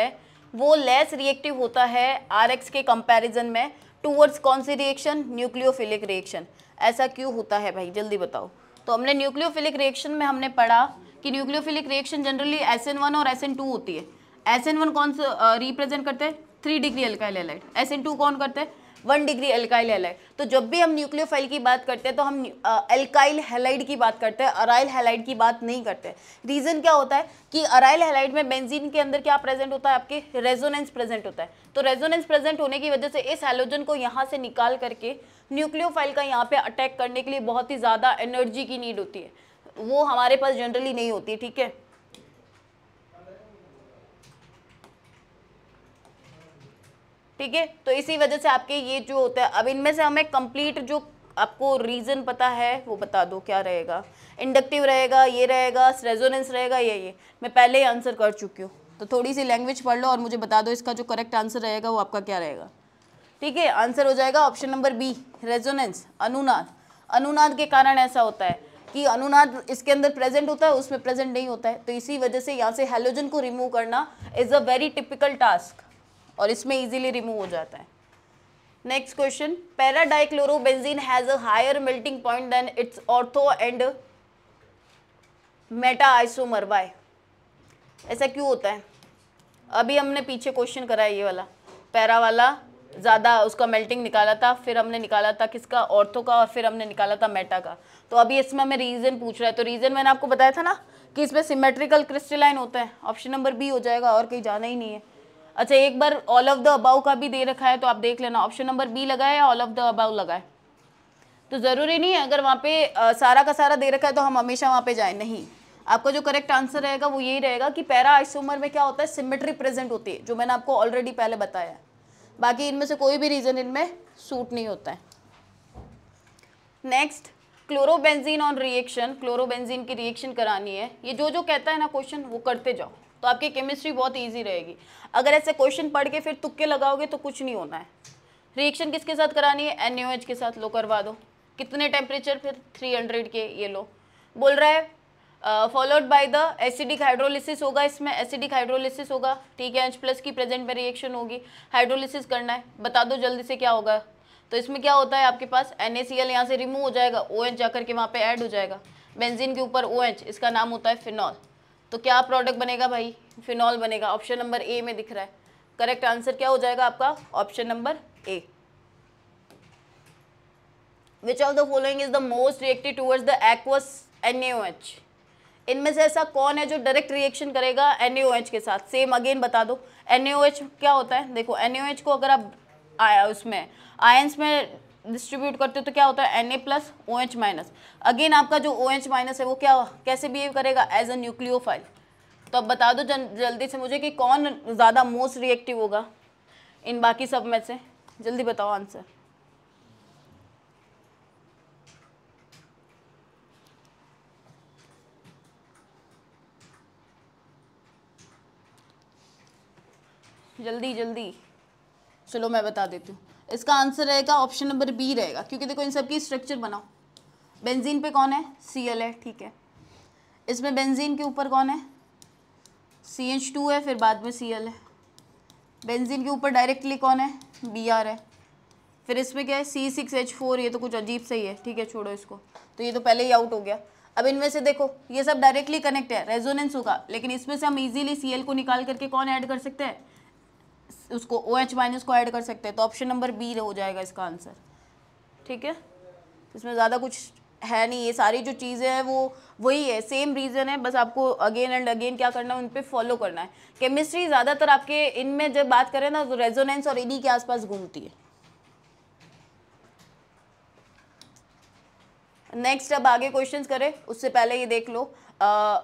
वो लेस रिएक्टिव होता है आर एक्स के कंपैरिजन में टूवर्ड्स कौन सी रिएक्शन न्यूक्लियोफिलिक रिएक्शन ऐसा क्यों होता है भाई जल्दी बताओ तो हमने न्यूक्लियोफिलिक रिएक्शन में हमने पढ़ा कि nucleophilic reaction generally S N one और एस एन टू होती है एस एन वन कौन सा रिप्रेजेंट करते हैं three degree alkyl halide S N two कौन करते हैं वन डिग्री एल्काइल हेलाइड तो जब भी हम न्यूक्लियोफाइल की बात करते हैं तो हम एल्काइल हेलाइड की बात करते हैं अराइल हेलाइड की बात नहीं करते रीज़न क्या होता है कि अराइल हेलाइड में बेंजीन के अंदर क्या प्रेजेंट होता है आपके रेजोनेंस प्रेजेंट होता है तो रेजोनेंस प्रेजेंट होने की वजह से इस हेलोजन को यहाँ से निकाल करके न्यूक्लियोफाइल का यहाँ पे अटैक करने के लिए बहुत ही ज़्यादा एनर्जी की नीड होती है वो हमारे पास जनरली नहीं होती ठीक है ठीक है तो इसी वजह से आपके ये जो होता है अब इनमें से हमें कंप्लीट जो आपको रीज़न पता है वो बता दो क्या रहेगा इंडक्टिव रहेगा ये रहेगा रेजोनेंस रहेगा ये ये मैं पहले ही आंसर कर चुकी हूँ तो थोड़ी सी लैंग्वेज पढ़ लो और मुझे बता दो इसका जो करेक्ट आंसर रहेगा वो आपका क्या रहेगा ठीक है आंसर हो जाएगा ऑप्शन नंबर बी रेजोनेंस अनुनाद अनुनाद के कारण ऐसा होता है कि अनुनाद इसके अंदर प्रेजेंट होता है उसमें प्रेजेंट नहीं होता है तो इसी वजह से यहाँ से हेलोजन को रिमूव करना is a very typical task और इसमें इजीली रिमूव हो जाता है next question paradichlorobenzene has a higher melting point than its ortho and meta isomer by ऐसा क्यों होता है अभी हमने पीछे क्वेश्चन करा ये वाला पैरा वाला ज़्यादा उसका मेल्टिंग निकाला था फिर हमने निकाला था किसका ऑर्थो का और फिर हमने निकाला था मेटा का तो अभी इसमें हमें रीज़न पूछ रहा है तो रीज़न मैंने आपको बताया था ना कि इसमें सिमेट्रिकल क्रिस्टलाइन होता है ऑप्शन नंबर बी हो जाएगा और कहीं जाना ही नहीं है अच्छा एक बार ऑल ऑफ द अबाउ का भी दे रखा है तो आप देख लेना ऑप्शन नंबर बी लगा है ऑल ऑफ द अबाउ लगा है तो ज़रूरी नहीं है अगर वहाँ पे आ, सारा का सारा दे रखा है तो हम हमेशा वहाँ पे जाए नहीं आपका जो करेक्ट आंसर रहेगा वो यही रहेगा कि पैरा आइसोमर में क्या होता है सिमेट्री प्रेजेंट होती है जो मैंने आपको ऑलरेडी पहले बताया है बाकी इनमें से कोई भी रीज़न इनमें सूट नहीं होता है next chlorobenzene on reaction chlorobenzene की रिएक्शन करानी है ये जो जो कहता है ना क्वेश्चन वो करते जाओ तो आपकी केमिस्ट्री बहुत ईजी रहेगी अगर ऐसे क्वेश्चन पढ़ के फिर तुक्के लगाओगे तो कुछ नहीं होना है रिएक्शन किसके साथ करानी है एन के साथ लो करवा दो कितने टेम्परेचर फिर 300 के ये लो बोल रहा है followed by the acidic hydrolysis होगा इसमें एसिडिक हाइड्रोलिसिस होगा ठीक है एच प्लस की प्रेजेंट में रिएक्शन होगी हाइड्रोलिसिस करना है बता दो जल्दी से क्या होगा तो इसमें क्या होता है आपके पास एन ए सी एल यहाँ से रिमूव हो जाएगा ओ एच जाकर के वहाँ पे ऐड हो जाएगा बेंजीन के ऊपर ओ एच इसका नाम होता है फिनॉल तो क्या प्रोडक्ट बनेगा भाई फिनॉल बनेगा ऑप्शन नंबर ए में दिख रहा है करेक्ट आंसर क्या हो जाएगा आपका option number A which of the following is the most reactive towards the aqueous N इनमें से ऐसा कौन है जो डायरेक्ट रिएक्शन करेगा एन के साथ सेम अगेन बता दो एन क्या होता है देखो एन को अगर आप आया उसमें आयंस में डिस्ट्रीब्यूट करते हो तो क्या होता है N A plus O H minus again आपका जो ओ एच माइनस है वो क्या कैसे बिहेव करेगा एज अ न्यूक्लियोफाइल तो अब बता दो जल्दी से मुझे कि कौन ज़्यादा मोस्ट रिएक्टिव होगा इन बाकी सब में से जल्दी बताओ आंसर जल्दी जल्दी चलो मैं बता देती हूँ इसका आंसर रहेगा ऑप्शन नंबर बी रहेगा क्योंकि देखो इन सब की स्ट्रक्चर बनाओ बेंजीन पे कौन है सी एल है ठीक है इसमें बेंजीन के ऊपर कौन है सी एच टू है फिर बाद में सी एल है बेंजीन के ऊपर डायरेक्टली कौन है बी आर है फिर इसमें क्या है सी सिक्स एच फोर ये तो कुछ अजीब सही ही है ठीक है छोड़ो इसको तो ये तो पहले ही आउट हो गया अब इनमें से देखो ये सब डायरेक्टली कनेक्ट है रेजोनेंस होगा लेकिन इसमें से हम इजीली सी एल को निकाल करके कौन ऐड कर सकते हैं उसको ओ एच माइनस को ऐड कर सकते हैं तो ऑप्शन नंबर बी हो जाएगा इसका आंसर ठीक है इसमें ज़्यादा कुछ है नहीं ये सारी जो चीज़ें हैं वो वही है सेम रीज़न है बस आपको अगेन एंड अगेन क्या करना है उन पर फॉलो करना है केमिस्ट्री ज़्यादातर आपके इनमें जब बात करें ना तो रेजोनेंस और इन्हीं के आसपास घूमती है नेक्स्ट अब आगे क्वेश्चंस करें उससे पहले ये देख लो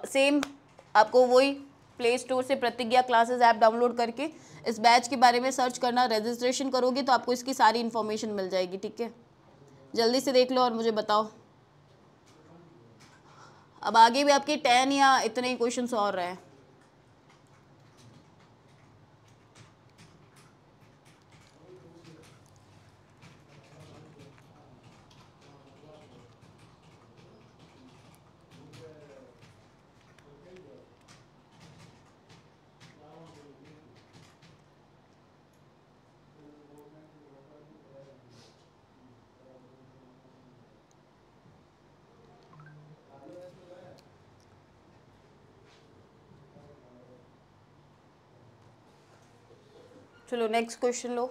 सेम uh, आपको वही प्ले स्टोर से प्रतिज्ञा क्लासेस ऐप डाउनलोड करके इस बैच के बारे में सर्च करना रजिस्ट्रेशन करोगे तो आपको इसकी सारी इन्फॉर्मेशन मिल जाएगी ठीक है जल्दी से देख लो और मुझे बताओ अब आगे भी आपके टेन या इतने ही क्वेश्चन और रहे हैं चलो नेक्स्ट क्वेश्चन लो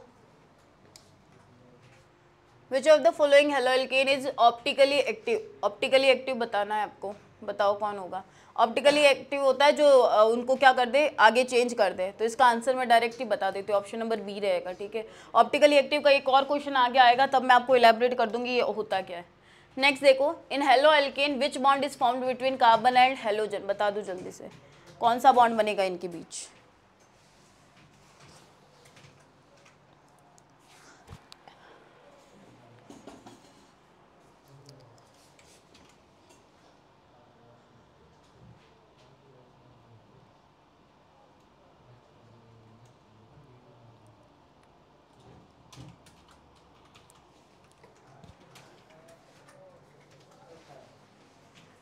which of the following haloalkane is optically active optically active बताना है आपको बताओ कौन होगा ऑप्टिकली एक्टिव होता है जो उनको क्या कर दे आगे चेंज कर दे तो इसका आंसर मैं डायरेक्ट ही बता देती हूँ ऑप्शन नंबर बी रहेगा ठीक है ऑप्टिकली एक्टिव का एक और क्वेश्चन आगे आएगा तब मैं आपको इलेबरेट कर दूंगी ये होता क्या है नेक्स्ट देखो in haloalkane which bond is formed between carbon and halogen बता दो जल्दी से कौन सा बॉन्ड बनेगा इनके बीच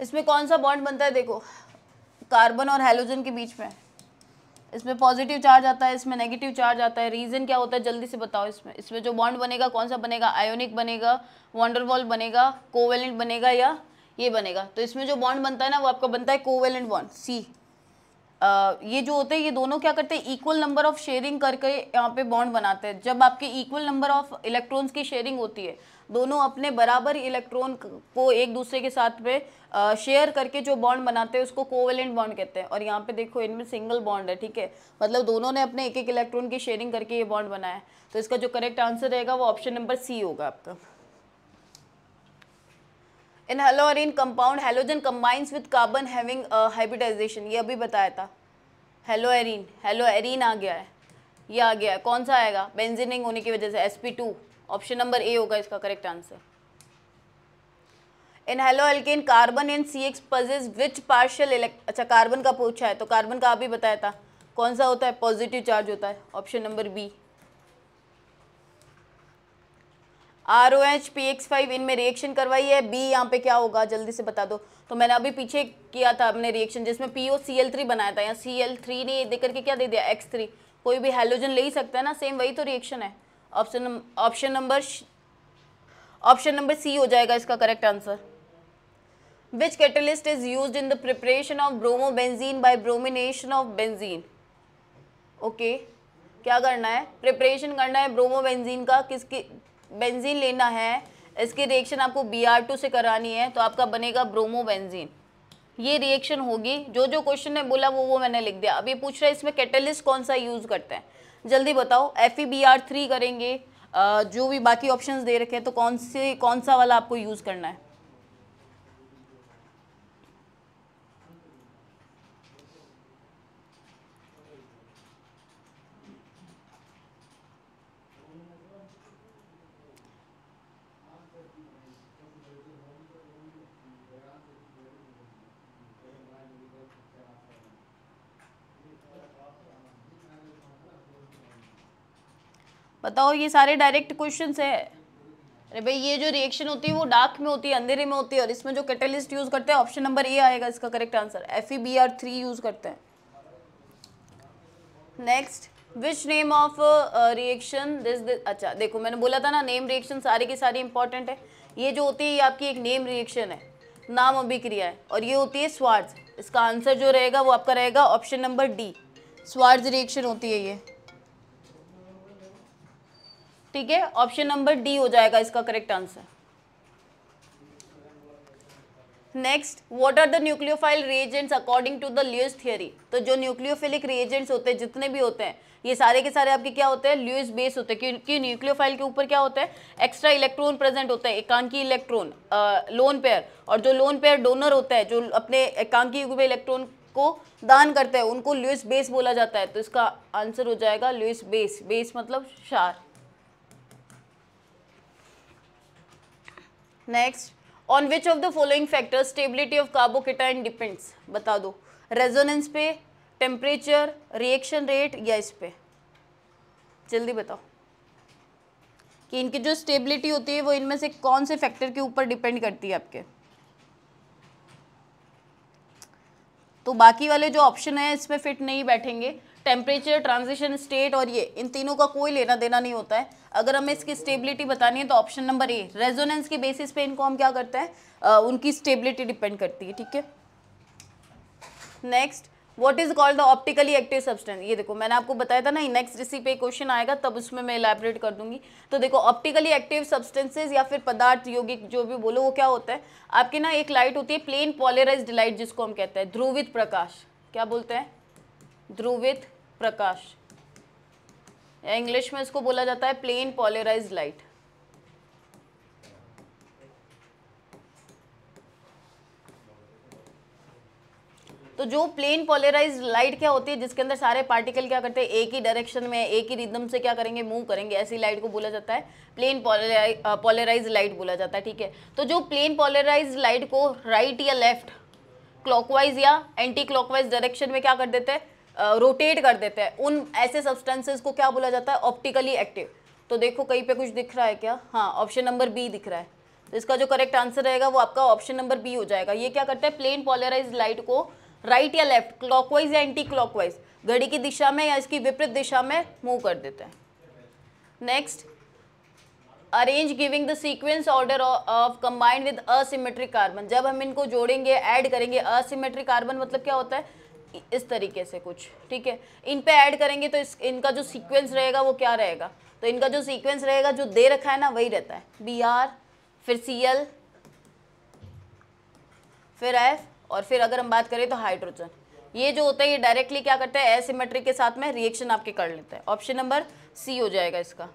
इसमें कौन सा बॉन्ड बनता है देखो कार्बन और हेलोजन के बीच में इसमें पॉजिटिव चार्ज आता है इसमें नेगेटिव चार्ज आता है रीज़न क्या होता है जल्दी से बताओ इसमें इसमें जो बॉन्ड बनेगा कौन सा बनेगा आयोनिक बनेगा वॉन्डरवॉल बनेगा कोवेलेंट बनेगा या ये बनेगा तो इसमें जो बॉन्ड बनता है ना वो आपका बनता है कोवेलेंट बॉन्ड सी ये जो होते हैं ये दोनों क्या करते हैं इक्वल नंबर ऑफ शेयरिंग करके यहाँ पे बॉन्ड बनाते हैं जब आपके इक्वल नंबर ऑफ इलेक्ट्रॉन्स की शेयरिंग होती है दोनों अपने बराबर इलेक्ट्रॉन को एक दूसरे के साथ पे शेयर करके जो बॉन्ड बनाते हैं उसको कोवेलेंट बॉन्ड कहते हैं और यहाँ पे देखो इनमें सिंगल बॉन्ड है ठीक है मतलब दोनों ने अपने एक एक इलेक्ट्रॉन की शेयरिंग करके ये बॉन्ड बनाया है तो इसका जो करेक्ट आंसर रहेगा वो ऑप्शन नंबर सी होगा आपका इन हेलो और in compound halogen combines with carbon having hybridisation ये अभी बताया था हेलो एरीन हेलो आ गया है ये आ गया है कौन सा आएगा बेंजीनिंग होने की वजह से S P two option number A होगा इसका correct answer in haloalkane carbon in C X possesses which partial elect अच्छा कार्बन का पूछा है तो कार्बन का आप ही बताया था कौन सा होता है पॉजिटिव चार्ज होता है option number B R O H P X five इनमें रिएक्शन करवाई है बी यहाँ पे क्या होगा जल्दी से बता दो तो मैंने अभी पीछे किया था अपने रिएक्शन जिसमें P O C L three बनाया था यहाँ सी एल थ्री ने दे करके क्या दे दिया एक्स थ्री कोई भी हेलोजन ले ही सकता है ना सेम वही तो रिएक्शन है option option number option number C हो जाएगा इसका correct answer which catalyst is use in the preparation of bromobenzene by bromination of benzene okay क्या करना है प्रिपरेशन करना है ब्रोमोबेंजीन का किसकी बेंजीन लेना है इसकी रिएक्शन आपको बी आर टू से करानी है तो आपका बनेगा ब्रोमो बेंजीन ये रिएक्शन होगी जो जो क्वेश्चन ने बोला वो वो मैंने लिख दिया अब ये पूछ रहा है इसमें कैटलिस्ट कौन सा यूज़ करते हैं जल्दी बताओ F E B R three करेंगे जो भी बाकी ऑप्शंस दे रखे हैं तो कौन से कौन सा वाला आपको यूज़ करना है बताओ ये सारे डायरेक्ट क्वेश्चन है अरे भाई ये जो रिएक्शन होती है वो डार्क में होती है अंधेरे में होती है और इसमें जो कैटलिस्ट यूज़ करते हैं ऑप्शन नंबर ए आएगा इसका correct answer F E B R three use करते हैं next which name of reaction this अच्छा देखो मैंने बोला था ना नेम रिएक्शन सारे की सारी इंपॉर्टेंट है ये जो होती है ये आपकी एक नेम रिएक्शन है नाम अभिक्रिया है और ये होती है स्वार्ज इसका आंसर जो रहेगा वो आपका रहेगा option number D Swarts reaction होती है ये ठीक है ऑप्शन नंबर डी हो जाएगा इसका correct answer next what are the nucleophile reagents according to the Lewis theory तो जो न्यूक्लियोफिलिक रिएजेंट्स होते हैं जितने भी होते हैं ये सारे के सारे आपके क्या होते हैं ल्यूज बेस होते हैं क्योंकि न्यूक्लियोफाइल के ऊपर क्या होता है एक्स्ट्रा इलेक्ट्रॉन प्रेजेंट होता है एकांकी इलेक्ट्रॉन लोन पेयर और जो लोन पेयर डोनर होता है जो अपने एकांकी युग इलेक्ट्रॉन को दान करते हैं उनको ल्यूज बेस बोला जाता है तो इसका आंसर हो जाएगा ल्यूज बेस बेस मतलब शार next on which of the following factors stability of carbocation depends बता दो रेजोनेंस पे टेम्परेचर रिएक्शन रेट या इस पे जल्दी बताओ कि इनकी जो स्टेबिलिटी होती है वो इनमें से कौन से फैक्टर के ऊपर डिपेंड करती है आपके तो बाकी वाले जो ऑप्शन है इसमें फिट नहीं बैठेंगे टेम्परेचर ट्रांजिशन स्टेट और ये इन तीनों का कोई लेना देना नहीं होता है अगर हमें इसकी स्टेबिलिटी बतानी है तो ऑप्शन नंबर ए रेजोनेंस के बेसिस पे इनको हम क्या करते हैं उनकी स्टेबिलिटी डिपेंड करती है ठीक है next what is called the optically active substance ये देखो मैंने आपको बताया था ना नेक्स्ट इसी पे क्वेश्चन आएगा तब उसमें मैं इलेबरेट कर दूंगी तो देखो ऑप्टिकली एक्टिव सब्सटेंसेज या फिर पदार्थ यौगिक जो भी बोलो वो क्या होता है आपकी ना एक लाइट होती है प्लेन पॉलराइज लाइट जिसको हम कहते हैं ध्रुवित प्रकाश क्या बोलते हैं ध्रुवित प्रकाश या इंग्लिश में इसको बोला जाता है प्लेन पॉलराइज लाइट तो जो प्लेन पोलराइज लाइट क्या होती है जिसके अंदर सारे पार्टिकल क्या करते हैं एक ही डायरेक्शन में एक ही रिदम से क्या करेंगे मूव करेंगे ऐसी लाइट को बोला जाता है प्लेन पोलराइज लाइट बोला जाता है ठीक है तो जो प्लेन पोलराइज लाइट को राइट या लेफ्ट क्लॉकवाइज या एंटी क्लॉकवाइज डायरेक्शन में क्या कर देते हैं रोटेट कर देते हैं उन ऐसे सब्सटेंसेस को क्या बोला जाता है ऑप्टिकली एक्टिव तो देखो कहीं पे कुछ दिख रहा है क्या हाँ ऑप्शन नंबर बी दिख रहा है तो इसका जो करेक्ट आंसर रहेगा वो आपका ऑप्शन नंबर बी हो जाएगा ये क्या करता है प्लेन पॉलराइज लाइट को राइट या लेफ्ट क्लॉकवाइज या एंटी क्लॉकवाइज घड़ी की दिशा में या इसकी विपरीत दिशा में मूव कर देते हैं next arrange giving the sequence order of combined with asymmetric carbon जब हम इनको जोड़ेंगे ऐड करेंगे असिमेट्रिक कार्बन मतलब क्या होता है इस तरीके से कुछ ठीक है इन पे ऐड करेंगे तो इस इनका जो सीक्वेंस रहेगा वो क्या रहेगा तो इनका जो सीक्वेंस रहेगा जो दे रखा है ना वही रहता है बी आर फिर सी एल फिर एफ और फिर अगर हम बात करें तो हाइड्रोजन ये जो होता है ये डायरेक्टली क्या करता है एसिमेट्रिक के साथ में रिएक्शन आपके कर लेता है ऑप्शन नंबर सी हो जाएगा इसका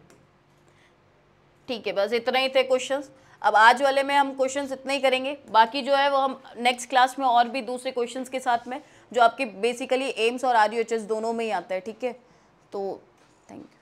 ठीक है बस इतना ही थे क्वेश्चन अब आज वाले में हम क्वेश्चन इतने ही करेंगे बाकी जो है वो हम नेक्स्ट क्लास में और भी दूसरे क्वेश्चन के साथ में जो आपके बेसिकली एम्स और आर दोनों में ही आता है ठीक है तो थैंक यू